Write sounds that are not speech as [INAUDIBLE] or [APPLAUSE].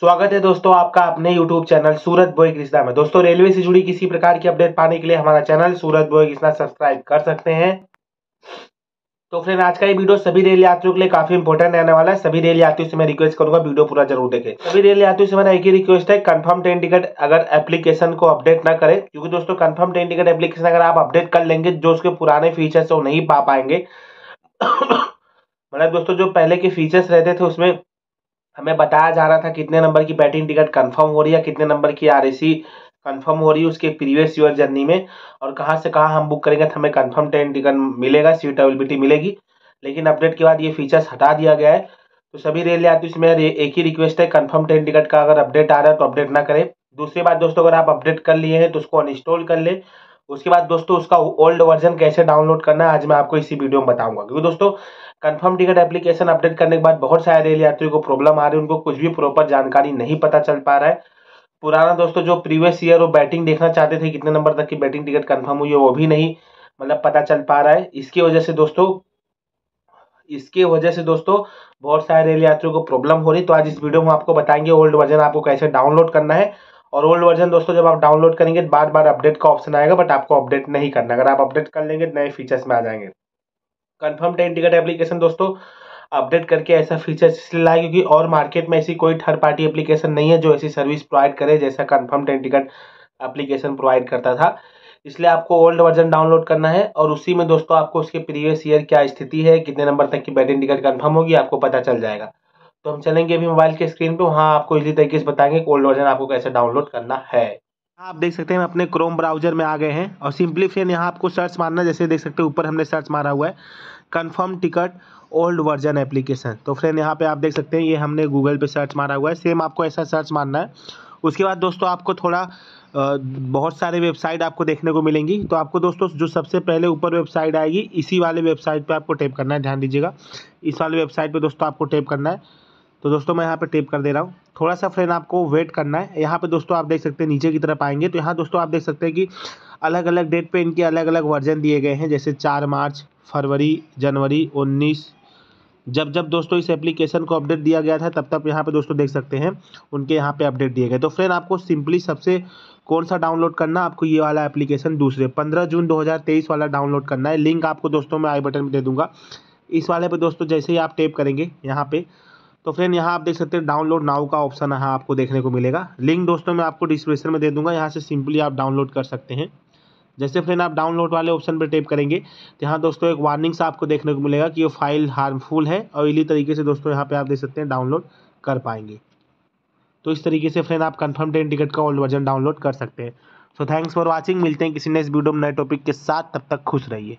स्वागत है दोस्तों आपका अपने YouTube चैनल सूरत बोई कृष्णा में दोस्तों रेलवे से जुड़ी किसी प्रकार की अपडेट पाने के लिए हमारा चैनल सूरत बोई कृष्णा सब्सक्राइब कर सकते हैं तो फ्रेंड आज का ये वीडियो सभी रेल यात्रियों के लिए काफी इंपॉर्टेंट रहने वाला है सभी रेल यात्रियों से मैं रिक्वेस्ट करूंगा वीडियो पूरा जरूर देखें सभी रेल यात्रियों से मेरा एक ही रिक्वेस्ट है कंफर्म ट्रेन टिकट अगर एप्लीकेशन को अपडेट ना करें क्योंकि दोस्तों कंफर्म ट्रेन टिकट एप्लीकेशन अगर आप अपडेट कर लेंगे जो उसके पुराने फीचर्स वो नहीं पा पाएंगे [COUGHS] मतलब दोस्तों जो पहले के फीचर्स रहते थे उसमें हमें बताया जा रहा था कितने नंबर की बैटिंग टिकट कंफर्म हो रही है कितने नंबर की आरएसी कंफर्म हो रही है उसके प्रीवियस यूर जर्नी में और कहाँ से कहाँ हम बुक करेंगे तो हमें कंफर्म ट्रेन टिकट मिलेगा सीट अवेलेबिलिटी मिलेगी लेकिन अपडेट के बाद ये फीचर्स हटा दिया गया है तो सभी रेल यात्री से मेरा एक ही रिक्वेस्ट है कंफर्म ट्रेन टिकट का अगर अपडेट आ रहा है तो अपडेट ना करें दूसरी बात दोस्तों अगर आप अपडेट कर लिए हैं तो उसको अनइंस्टॉल कर लें उसके बाद दोस्तों उसका ओल्ड वर्जन कैसे डाउनलोड करना है आज मैं आपको इसी वीडियो में बताऊंगा क्योंकि दोस्तों कंफर्म टिकट एप्लीकेशन अपडेट करने के बाद बहुत सारे रेल यात्रियों को प्रॉब्लम आ रही है उनको कुछ भी प्रॉपर जानकारी नहीं पता चल पा रहा है पुराना दोस्तों जो प्रीवियस ईयर वो बैटिंग देखना चाहते थे कितने नंबर तक की बैटिंग टिकट कन्फर्म हुई है वो भी नहीं मतलब पता चल पा रहा है इसकी वजह से दोस्तों इसके वजह से दोस्तों बहुत सारे रेल यात्रियों को प्रॉब्लम हो रही तो आज इस वीडियो में आपको बताएंगे ओल्ड वर्जन आपको कैसे डाउनलोड करना है और ओल्ड वर्जन दोस्तों जब आप डाउनलोड करेंगे बार बार अपडेट का ऑप्शन आएगा बट आपको अपडेट नहीं करना अगर आप अपडेट कर लेंगे नए फीचर्स में आ जाएंगे कन्फर्म ट्रेन टिकट एप्लीकेशन दोस्तों अपडेट करके ऐसा फीचर्स इसलिए लाए क्योंकि और मार्केट में ऐसी कोई थर्ड पार्टी एप्लीकेशन नहीं है जो ऐसी सर्विस प्रोवाइड करे जैसा confirm train ticket application provide करता था इसलिए आपको ओल्ड वर्जन डाउनलोड करना है और उसी में दोस्तों आपको उसके प्रीवियस ईयर क्या स्थिति है कितने नंबर तक की बैटिंग टिकट कन्फर्म होगी आपको पता चल जाएगा तो हम चलेंगे अभी मोबाइल के स्क्रीन पे वहाँ आपको इसी तरीके से बताएंगे ओल्ड वर्जन आपको कैसे डाउनलोड करना है आप देख सकते हैं अपने क्रोम ब्राउजर में आ गए हैं और सिंपली फ्रेंड यहाँ आपको सर्च मारना जैसे देख सकते हैं ऊपर हमने सर्च मारा हुआ है confirm ticket old version application तो फ्रेंड यहाँ पे आप देख सकते हैं ये हमने गूगल पे सर्च मारा हुआ है सेम आपको ऐसा सर्च मारना है उसके बाद दोस्तों आपको थोड़ा बहुत सारे वेबसाइट आपको देखने को मिलेंगी तो आपको दोस्तों जो सबसे पहले ऊपर वेबसाइट आएगी इसी वाले वेबसाइट पर आपको टेप करना है ध्यान दीजिएगा इस वाले वेबसाइट पे दोस्तों आपको टेप करना है तो दोस्तों मैं यहाँ पे टेप कर दे रहा हूँ थोड़ा सा फ्रेंड आपको वेट करना है यहाँ पे दोस्तों आप देख सकते हैं नीचे की तरफ आएंगे तो यहाँ दोस्तों आप देख सकते हैं कि अलग अलग डेट पे इनके अलग अलग वर्जन दिए गए हैं जैसे चार मार्च फरवरी जनवरी उन्नीस जब जब दोस्तों इस एप्लीकेशन को अपडेट दिया गया था तब तक यहाँ पे दोस्तों देख सकते हैं उनके यहाँ पे अपडेट दिए गए तो फ्रेंड आपको सिंपली सबसे कौन सा डाउनलोड करना आपको ये वाला एप्लीकेशन दूसरे पंद्रह जून 2023 वाला डाउनलोड करना है लिंक आपको दोस्तों मैं आई बटन में दे दूंगा इस वाले पे दोस्तों जैसे ही आप टेप करेंगे यहाँ पे तो फ्रेंड यहाँ आप देख सकते हैं डाउनलोड नाउ का ऑप्शन यहाँ आपको देखने को मिलेगा लिंक दोस्तों मैं आपको डिस्क्रिप्शन में दे दूंगा यहाँ से सिंपली आप डाउनलोड कर सकते हैं जैसे फ्रेंड आप डाउनलोड वाले ऑप्शन पर टेप करेंगे तो यहाँ दोस्तों एक वार्निंग्स आपको देखने को मिलेगा कि ये फाइल हार्मफुल है और इसी तरीके से दोस्तों यहाँ पर आप देख सकते हैं डाउनलोड कर पाएंगे तो इस तरीके से फ्रेंड आप कन्फर्म ट्रेन टिकट का ओल्ड वर्जन डाउनलोड कर सकते हैं सो थैंक्स फॉर वॉचिंग मिलते हैं किसी नेक्स्ट वीडियो में नए टॉपिक के साथ तब तक खुश रहिए